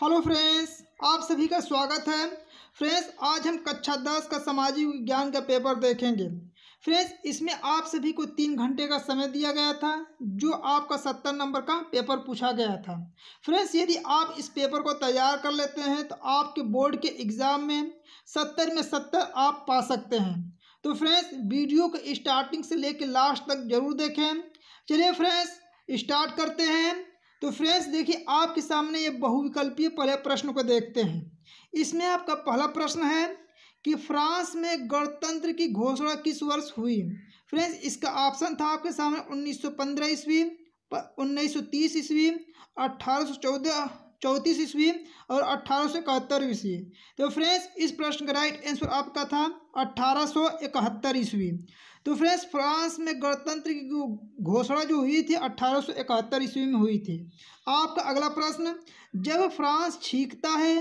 hello friends आप सभी का स्वागत है फ्रेंड्स आज हम कक्षा दस का सामाजिक विज्ञान का पेपर देखेंगे फ्रेंड्स इसमें आप सभी को तीन घंटे का समय दिया गया था जो आपका सत्तर नंबर का पेपर पूछा गया था फ्रेंड्स यदि आप इस पेपर को तैयार कर लेते हैं तो आपके बोर्ड के एग्ज़ाम में सत्तर में सत्तर आप पा सकते हैं तो फ्रेंड्स वीडियो को स्टार्टिंग से लेकर लास्ट तक जरूर देखें चलिए फ्रेंड्स स्टार्ट करते हैं तो फ्रेंड्स देखिए आपके सामने ये बहुविकल्पीय पहले प्रश्न को देखते हैं इसमें आपका पहला प्रश्न है कि फ्रांस में गणतंत्र की घोषणा किस वर्ष हुई फ्रेंड्स इसका ऑप्शन था आपके सामने 1915 ईस्वी उन्नीस ईस्वी अठारह चौंतीस ईस्वी और अठारह सौ इकहत्तर ईस्वी तो फ्रेंड्स इस प्रश्न का राइट आंसर आपका था अठारह सौ इकहत्तर ईस्वी तो फ्रेंड्स फ्रांस में गणतंत्र की घोषणा जो हुई थी अट्ठारह ईस्वी में हुई थी आपका अगला प्रश्न जब फ्रांस छींकता है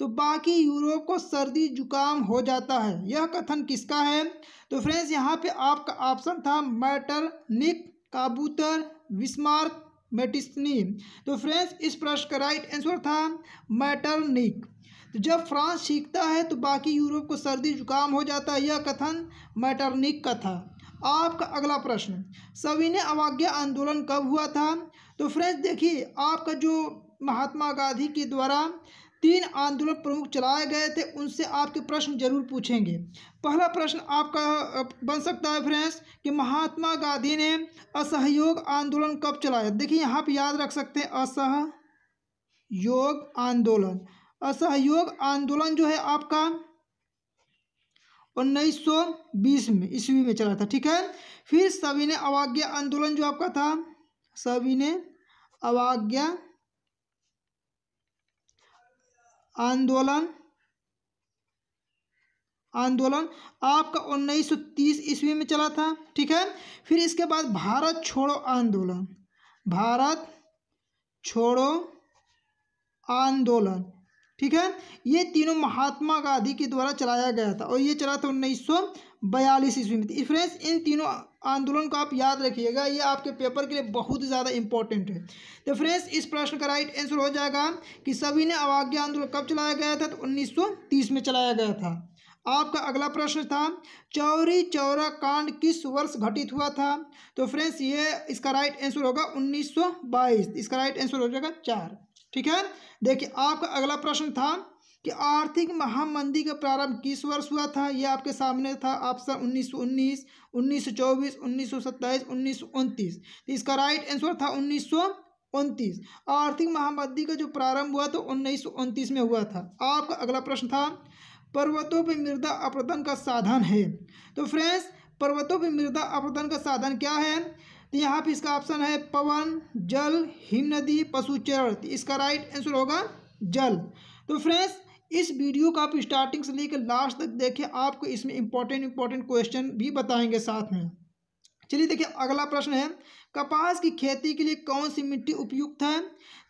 तो बाकी यूरोप को सर्दी जुकाम हो जाता है यह कथन किसका है तो फ्रेंड्स यहाँ पे आपका ऑप्शन था मैटरनिक काबूतर विस्मार्क मेटिस्नी तो फ्रेंड्स इस प्रश्न का राइट आंसर था मैटरनिक तो जब फ्रांस सीखता है तो बाकी यूरोप को सर्दी जुकाम हो जाता है यह कथन मैटरनिक का था आपका अगला प्रश्न सविनय अवाज्ञा आंदोलन कब हुआ था तो फ्रेंड्स देखिए आपका जो महात्मा गांधी के द्वारा तीन आंदोलन प्रमुख चलाए गए थे उनसे आपके प्रश्न जरूर पूछेंगे पहला प्रश्न आपका बन सकता है फ्रेंड्स कि महात्मा गांधी ने असहयोग आंदोलन कब चलाया देखिए यहाँ पर याद रख सकते हैं असहयोग आंदोलन असहयोग आंदोलन जो है आपका उन्नीस सौ बीस में ईस्वी में चला था ठीक है फिर ने अवाज्ञा आंदोलन जो आपका था ने अवाज्ञा आंदोलन आंदोलन आपका 1930 ईस्वी में चला था ठीक है फिर इसके बाद भारत छोड़ो आंदोलन भारत छोड़ो आंदोलन ठीक है ये तीनों महात्मा गांधी के द्वारा चलाया गया था और ये चला था उन्नीस सौ बयालीस ईस्वी में फ्रेंड्स तो इन तीनों आंदोलन को आप याद रखिएगा ये आपके पेपर के लिए बहुत ज़्यादा इंपॉर्टेंट है तो फ्रेंड्स इस प्रश्न का राइट आंसर हो जाएगा कि सभी ने अवाज्ञा आंदोलन कब चलाया गया था तो उन्नीस में चलाया गया था आपका अगला प्रश्न था चौरी चौरा कांड किस वर्ष घटित हुआ था तो फ्रेंड्स ये इसका राइट आंसर होगा 1922 इसका राइट आंसर हो जाएगा चार ठीक है देखिए आपका अगला प्रश्न था कि आर्थिक महामंदी का प्रारंभ किस वर्ष हुआ था यह आपके सामने था ऑप्शन उन्नीस सौ उन्नीस उन्नीस सौ चौबीस उन्नीस सौ सत्ताईस उन्नीस सौ तो इसका राइट आंसर था उन्नीस सौ उनतीस आर्थिक महामंदी का जो प्रारंभ हुआ तो उन्नीस सौ उनतीस में हुआ था आपका अगला प्रश्न था पर्वतों पर मृदा अपरदन का साधन है तो फ्रेंड्स पर्वतों पर मृदा अपरदन का साधन क्या है तो यहाँ पे इसका ऑप्शन है पवन जल हिम नदी चरण तो इसका राइट आंसर होगा जल तो फ्रेंड्स इस वीडियो का आप स्टार्टिंग से लेकर लास्ट तक देखें आपको इसमें इंपॉर्टेंट इंपॉर्टेंट क्वेश्चन भी बताएंगे साथ में चलिए देखिए अगला प्रश्न है कपास की खेती के लिए कौन सी मिट्टी उपयुक्त है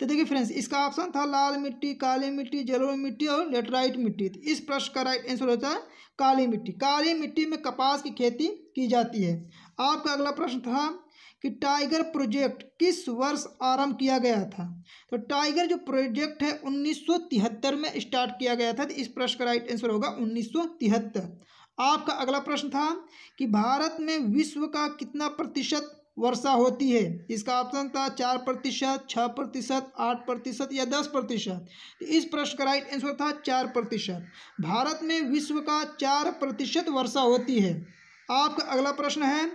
तो देखिए फ्रेंड्स इसका ऑप्शन था लाल मिट्टी काली मिट्टी जलोड़ मिट्टी और लेटराइट मिट्टी तो इस प्रश्न का राइट आंसर होता है काली मिट्टी काली मिट्टी में कपास की खेती की जाती है आपका अगला प्रश्न था कि टाइगर प्रोजेक्ट किस वर्ष आरंभ किया गया था तो टाइगर जो प्रोजेक्ट है 1973 में स्टार्ट किया गया था तो इस प्रश्न का राइट आंसर होगा 1973 आपका अगला प्रश्न था कि भारत में विश्व का कितना प्रतिशत वर्षा होती है इसका ऑप्शन था चार प्रतिशत छः प्रतिशत आठ प्रतिशत या दस प्रतिशत तो इस प्रश्न का राइट आंसर था चार प्रतिशत भारत में विश्व का चार प्रतिशत वर्षा होती है आपका अगला प्रश्न है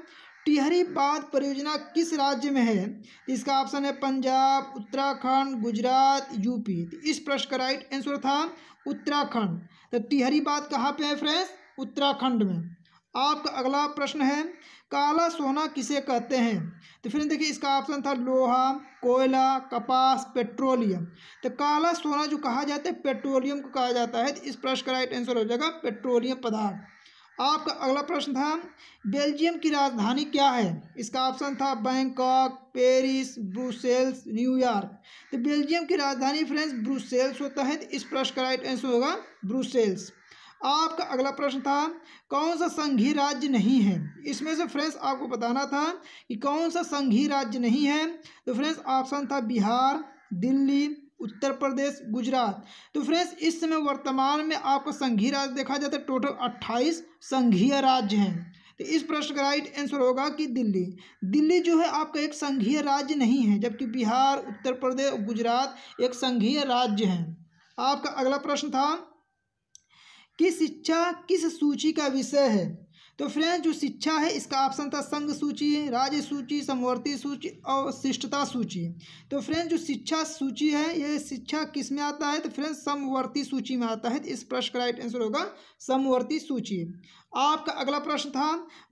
टिहरी बांध परियोजना किस राज्य में है इसका ऑप्शन है पंजाब उत्तराखंड गुजरात यूपी तो इस प्रश्न का राइट आंसर था उत्तराखंड तो टिहरी बांध कहाँ पे है फ्रेंड्स उत्तराखंड में आपका अगला प्रश्न है काला सोना किसे कहते हैं तो फिर देखिए इसका ऑप्शन था लोहा कोयला कपास पेट्रोलियम तो काला सोना जो कहा जाता है पेट्रोलियम को कहा जाता है तो इस प्रश्न का राइट आंसर हो जाएगा पेट्रोलियम पदार्थ आपका अगला प्रश्न था बेल्जियम की राजधानी क्या है इसका ऑप्शन था बैंकॉक पेरिस ब्रुसेल्स न्यूयॉर्क तो बेल्जियम की राजधानी फ्रेंड्स ब्रुसेल्स होता है तो इस प्रश्न का राइट आंसर होगा ब्रुसेल्स आपका अगला प्रश्न था कौन सा संघीय राज्य नहीं है इसमें से फ्रेंड्स आपको बताना था कि कौन सा संघीय राज्य नहीं है तो फ्रेंड्स ऑप्शन था बिहार दिल्ली उत्तर प्रदेश गुजरात तो फ्रेंड्स इस समय वर्तमान में आपको संघीय राज्य देखा जाता तो है टोटल अट्ठाईस संघीय राज्य हैं तो इस प्रश्न का राइट आंसर होगा कि दिल्ली दिल्ली जो है आपका एक संघीय राज्य नहीं है जबकि बिहार उत्तर प्रदेश गुजरात एक संघीय राज्य है आपका अगला प्रश्न था कि शिक्षा किस सूची का विषय है तो फ्रेंड्स जो शिक्षा है इसका ऑप्शन था संघ सूची राज्य सूची समवर्ती सूची और शिष्टता सूची तो फ्रेंड्स जो शिक्षा सूची है ये शिक्षा किस में आता है तो फ्रेंड्स समवर्ती सूची में आता है तो इस प्रश्न का राइट आंसर होगा समवर्ती सूची आपका अगला प्रश्न था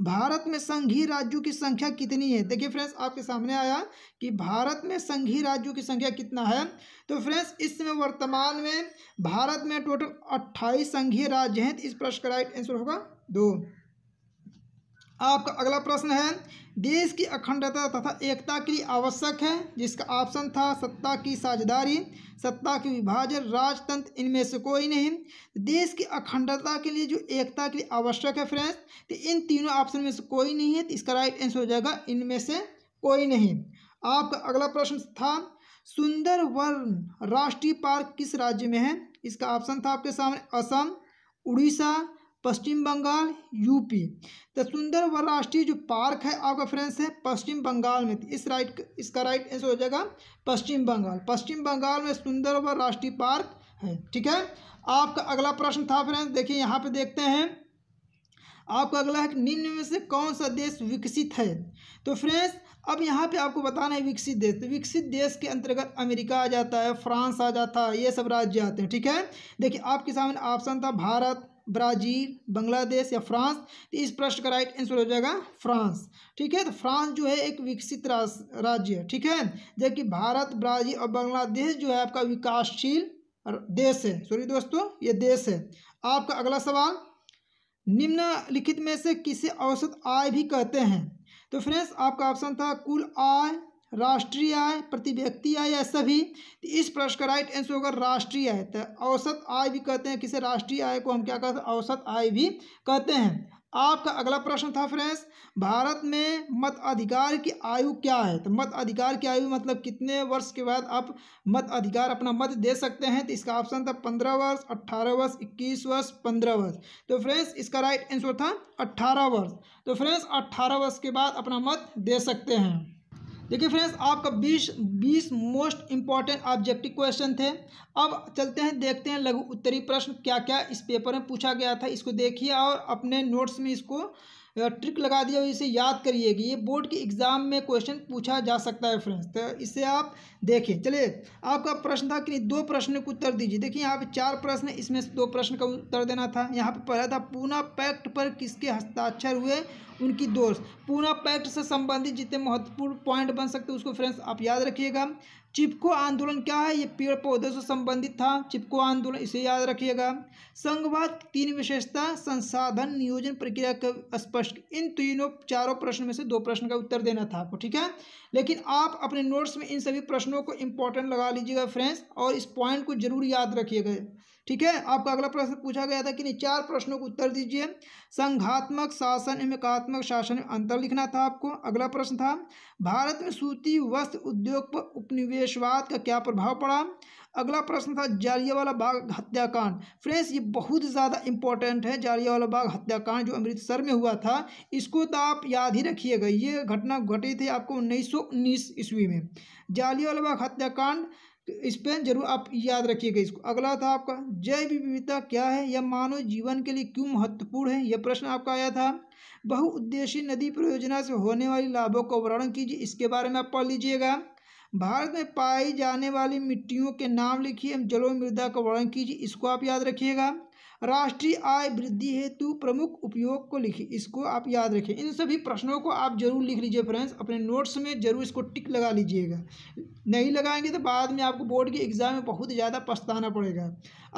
भारत में संघीय राज्यों की संख्या कितनी है देखिए फ्रेंड्स आपके सामने आया कि भारत में संघीय राज्यों की संख्या कितना है तो फ्रेंड्स इस समय वर्तमान में भारत में टोटल अट्ठाईस संघीय राज्य हैं तो इस प्रश्न का राइट आंसर होगा दो आपका अगला प्रश्न है देश की अखंडता तथा एकता के लिए आवश्यक है जिसका ऑप्शन था सत्ता की साझेदारी सत्ता के विभाजन राजतंत्र इनमें से कोई नहीं देश की अखंडता के लिए जो एकता के लिए आवश्यक है फ्रेंड्स तो इन तीनों ऑप्शन में से कोई नहीं है तो इसका राइट आंसर हो जाएगा इनमें से कोई नहीं आपका अगला प्रश्न था सुंदर वर्ण राष्ट्रीय पार्क किस राज्य में है इसका ऑप्शन था आपके सामने असम उड़ीसा पश्चिम बंगाल यूपी तो व राष्ट्रीय जो पार्क है आपका फ्रेंड्स है पश्चिम बंगाल में इस राइट इसका राइट आंसर हो जाएगा पश्चिम बंगाल पश्चिम बंगाल में सुंदर व राष्ट्रीय पार्क है ठीक है आपका अगला प्रश्न था फ्रेंड्स देखिए यहाँ पे देखते हैं आपका अगला है निम्न में से कौन सा देश विकसित है तो फ्रेंड्स अब यहाँ पे आपको बताना है विकसित देश तो विकसित देश के अंतर्गत अमेरिका आ जाता है फ्रांस आ जाता है ये सब राज्य आते हैं ठीक है देखिए आपके सामने ऑप्शन था भारत ब्राज़ील बांग्लादेश या फ्रांस तो इस प्रश्न का राइट आंसर हो जाएगा फ्रांस ठीक है तो फ्रांस जो है एक विकसित राज्य है ठीक है जबकि भारत ब्राज़ील और बांग्लादेश जो है आपका विकासशील देश है सॉरी दोस्तों ये देश है आपका अगला सवाल निम्नलिखित में से किसे औसत आय भी कहते हैं तो फ्रेंड्स आपका ऑप्शन था कुल आय राष्ट्रीय आय प्रति व्यक्ति आय या सभी तो इस प्रश्न का राइट आंसर होगा राष्ट्रीय आय तो औसत आय भी कहते हैं किसे राष्ट्रीय आय को हम क्या कहते हैं औसत आय भी कहते हैं आपका अगला प्रश्न था फ्रेंड्स भारत में मत अधिकार की आयु क्या है तो मत अधिकार की आयु मतलब कितने वर्ष के बाद आप मत अधिकार अपना मत दे सकते हैं तो इसका ऑप्शन था पंद्रह वर्ष अट्ठारह वर्ष इक्कीस वर्ष पंद्रह वर्ष तो फ्रेंड्स इसका राइट आंसर था अट्ठारह वर्ष तो फ्रेंड्स अट्ठारह वर्ष के बाद अपना मत दे सकते हैं देखिए फ्रेंड्स आपका 20 20 मोस्ट इंपॉर्टेंट ऑब्जेक्टिव क्वेश्चन थे अब चलते हैं देखते हैं लघु उत्तरी प्रश्न क्या क्या इस पेपर में पूछा गया था इसको देखिए और अपने नोट्स में इसको ट्रिक तो लगा दिया इसे याद करिए कि ये बोर्ड के एग्ज़ाम में क्वेश्चन पूछा जा सकता है फ्रेंड्स तो इसे आप देखें चलिए आपका प्रश्न था कि दो प्रश्न को उत्तर दीजिए देखिए यहाँ पे चार प्रश्न इसमें से दो प्रश्न का उत्तर देना था यहाँ पे पहला था पूना पैक्ट पर किसके हस्ताक्षर हुए उनकी दोस्त पूना पैक्ट से संबंधित जितने महत्वपूर्ण पॉइंट बन सकते उसको फ्रेंड्स आप याद रखिएगा चिपको आंदोलन क्या है ये पेड़ पौधों से संबंधित था चिपको आंदोलन इसे याद रखिएगा संघवाद तीन विशेषता संसाधन नियोजन प्रक्रिया का स्पष्ट इन तीनों चारों प्रश्न में से दो प्रश्न का उत्तर देना था आपको ठीक है लेकिन आप अपने नोट्स में इन सभी प्रश्नों को इंपॉर्टेंट लगा लीजिएगा फ्रेंड्स और इस पॉइंट को जरूर याद रखिएगा ठीक है आपका अगला प्रश्न पूछा गया था कि नहीं चार प्रश्नों को उत्तर दीजिए संघात्मक शासन एवं एकात्मक शासन में अंतर लिखना था आपको अगला प्रश्न था भारत में सूती वस्त्र उद्योग पर उपनिवेशवाद का क्या प्रभाव पड़ा अगला प्रश्न था जालियावाला बाग हत्याकांड फ्रेंड्स ये बहुत ज़्यादा इंपॉर्टेंट है जालियावाला बाग हत्याकांड जो अमृतसर में हुआ था इसको तो आप याद ही रखिएगा ये घटना घटी थी आपको उन्नीस सौ ईस्वी में जालियावाला बाग हत्याकांड तो स्पेन जरूर आप याद रखिएगा इसको अगला था आपका जैव विविधता क्या है यह मानव जीवन के लिए क्यों महत्वपूर्ण है यह प्रश्न आपका आया था बहुउद्देशीय नदी परियोजना से होने वाले लाभों का वर्णन कीजिए इसके बारे में आप पढ़ लीजिएगा भारत में पाई जाने वाली मिट्टियों के नाम लिखिए जलो मृदा का वर्णन कीजिए इसको आप याद रखिएगा राष्ट्रीय आय वृद्धि हेतु प्रमुख उपयोग को लिखी इसको आप याद रखें इन सभी प्रश्नों को आप जरूर लिख लीजिए फ्रेंड्स अपने नोट्स में जरूर इसको टिक लगा लीजिएगा नहीं लगाएंगे तो बाद में आपको बोर्ड के एग्जाम में बहुत ज़्यादा पछताना पड़ेगा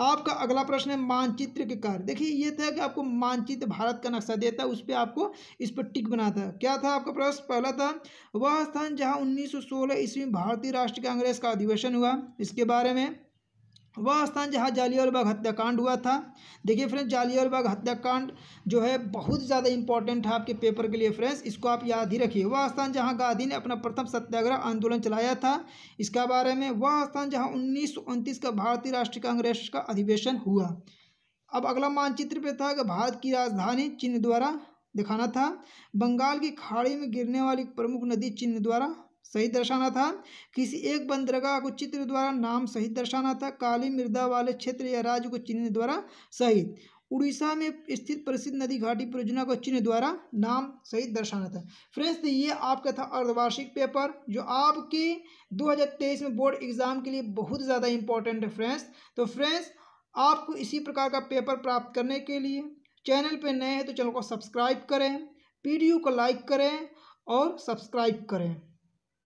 आपका अगला प्रश्न है मानचित्र के कार्य देखिए ये था कि आपको मानचित्र भारत का नक्शा देता है उस पर आपको इस पर टिक बनाता है क्या था आपका प्रश्न पहला था वह स्थान जहाँ उन्नीस सौ ईस्वी में भारतीय राष्ट्र कांग्रेस का अधिवेशन हुआ इसके बारे में वह स्थान जहाँ बाग हत्याकांड हुआ था देखिए फ्रेंड्स बाग़ हत्याकांड जो है बहुत ज़्यादा इंपॉर्टेंट है आपके पेपर के लिए फ्रेंड्स इसको आप याद ही रखिए वह स्थान जहाँ गांधी ने अपना प्रथम सत्याग्रह आंदोलन चलाया था इसका बारे में वह स्थान जहाँ उन्नीस का भारतीय राष्ट्रीय कांग्रेस का अधिवेशन हुआ अब अगला मानचित्र पे था कि भारत की राजधानी चिन्ह द्वारा दिखाना था बंगाल की खाड़ी में गिरने वाली प्रमुख नदी चिन्ह द्वारा सही दर्शाना था किसी एक बंदरगाह को चित्र द्वारा नाम सही दर्शाना था काली मृदा वाले क्षेत्र या राज्य को चिन्ह द्वारा सही उड़ीसा में स्थित प्रसिद्ध नदी घाटी परियोजना को चिन्ह द्वारा नाम सहित दर्शाना था फ्रेंड्स तो ये आपका था अर्धवार्षिक पेपर जो आपके 2023 में बोर्ड एग्जाम के लिए बहुत ज़्यादा इंपॉर्टेंट है फ्रेंड्स तो फ्रेंड्स आपको इसी प्रकार का पेपर प्राप्त करने के लिए चैनल पर नए हैं तो चैनल को सब्सक्राइब करें पी को लाइक करें और सब्सक्राइब करें